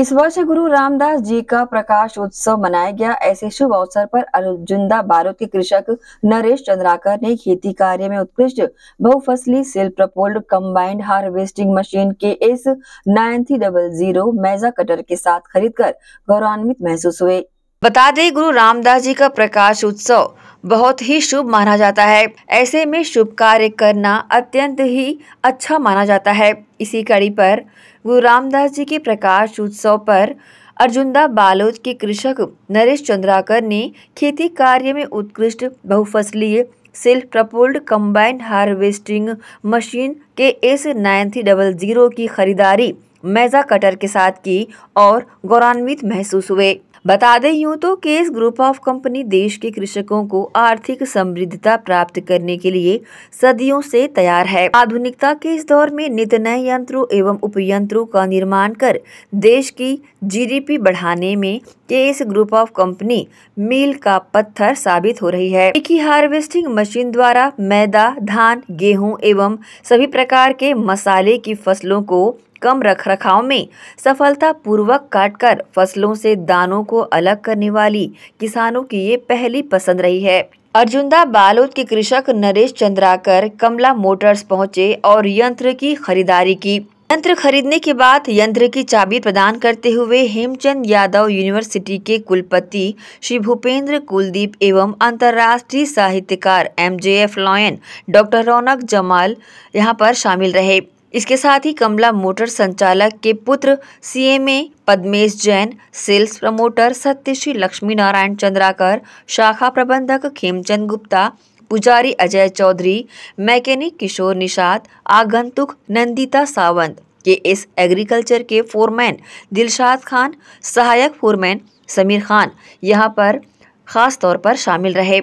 इस वर्ष गुरु रामदास जी का प्रकाश उत्सव मनाया गया ऐसे शुभ अवसर पर अर्जुंदा बारूद के कृषक नरेश चंद्राकर ने खेती कार्य में उत्कृष्ट बहुफसली self propelled combined harvesting machine K S nine three double zero maize cutter के साथ खरीद कर गौरवान्वित महसूस हुए बता दें गुरु रामदास जी का प्रकाश उत्सव बहुत ही शुभ माना जाता है ऐसे में शुभ कार्य करना अत्यंत ही अच्छा माना जाता है इसी कड़ी पर गुरु रामदास जी के प्रकाश उत्सव पर अर्जुनदा बालोद के कृषक नरेश चंद्राकर ने खेती कार्य में उत्कृष्ट बहुफसलीय self propelled combined harvesting machine K S nine three double zero की खरीदारी मैजा कटर के साथ की और गौरवान्वित महसूस हुए बता दें यूं तो केस ग्रुप ऑफ कंपनी देश के कृषकों को आर्थिक समृद्धता प्राप्त करने के लिए सदियों से तैयार है आधुनिकता के इस दौर में नित नए यंत्रों एवं उपयंत्रों का निर्माण कर देश की जीडीपी बढ़ाने में केस ग्रुप ऑफ कंपनी मील का पत्थर साबित हो रही है एक ही हार्वेस्टिंग मशीन द्वारा मैदा धान गेहूँ एवं सभी प्रकार के मसाले की फसलों को कम रखरखाव में सफलतापूर्वक काटकर फसलों से दानों को अलग करने वाली किसानों की ये पहली पसंद रही है अर्जुंदा बालोद के कृषक नरेश चंद्राकर कमला मोटर्स पहुंचे और यंत्र की खरीदारी की यंत्र खरीदने के बाद यंत्र की चाबी प्रदान करते हुए हेमचंद यादव यूनिवर्सिटी के कुलपति श्री भूपेंद्र कुलदीप एवं अंतर्राष्ट्रीय साहित्यकार M J F lion doctor Raunak Jamal यहां पर शामिल रहे इसके साथ ही कमला मोटर संचालक के पुत्र CMA Padmesh Jain sales promoter Satyashri Lakshmi Narayan Chandrakar शाखा प्रबंधक खेमचंद गुप्ता पुजारी अजय चौधरी मैकेनिक किशोर निषाद आगंतुक Nandita Sawant K S agriculture के फोरमैन दिलशाद खान सहायक फोरमैन समीर खान यहाँ पर खास तौर पर शामिल रहे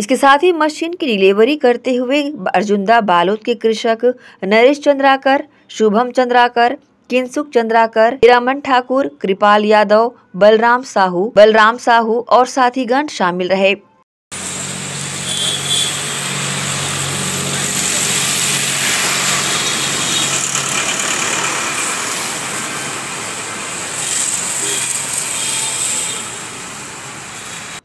इसके साथ ही मशीन की डिलीवरी करते हुए अर्जुंदा बालोद के कृषक नरेश चंद्राकर शुभम चंद्राकर किनसुक चंद्राकर हिरामन ठाकुर कृपाल यादव बलराम साहू बलराम साहू और साथीगण शामिल रहे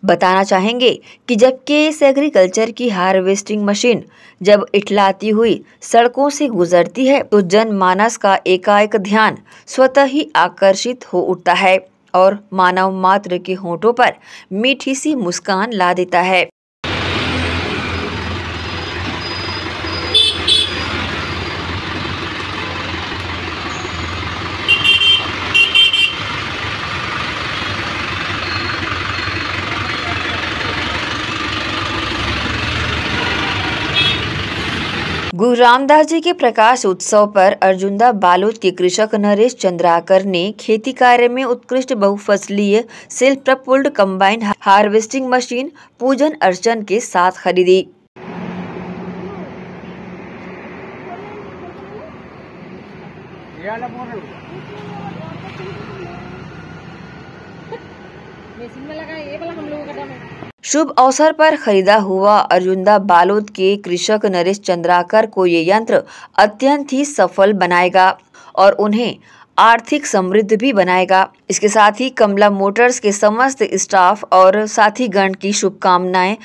बताना चाहेंगे कि के इस एग्रीकल्चर की हार्वेस्टिंग मशीन जब इटलाती हुई सड़कों से गुजरती है तो जनमानस का एकाएक ध्यान स्वतः ही आकर्षित हो उठता है और मानव मात्र के होठों पर मीठी सी मुस्कान ला देता है गुरु रामदास जी के प्रकाश उत्सव पर अर्जुंदा बालोद के कृषक नरेश चंद्राकर ने खेती कार्य में उत्कृष्ट बहुफसलीय self propelled combine harvesting machine पूजन अर्चन के साथ खरीदी में लगा ये वाला हम लोगों का शुभ अवसर पर खरीदा हुआ अर्जुंदा बालोद के कृषक नरेश चंद्राकर को ये यंत्र अत्यंत ही सफल बनाएगा और उन्हें आर्थिक समृद्ध भी बनाएगा इसके साथ ही कमला मोटर्स के समस्त स्टाफ और साथी गण की शुभकामनाएं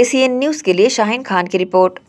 एसीएन न्यूज के लिए शाहिन खान की रिपोर्ट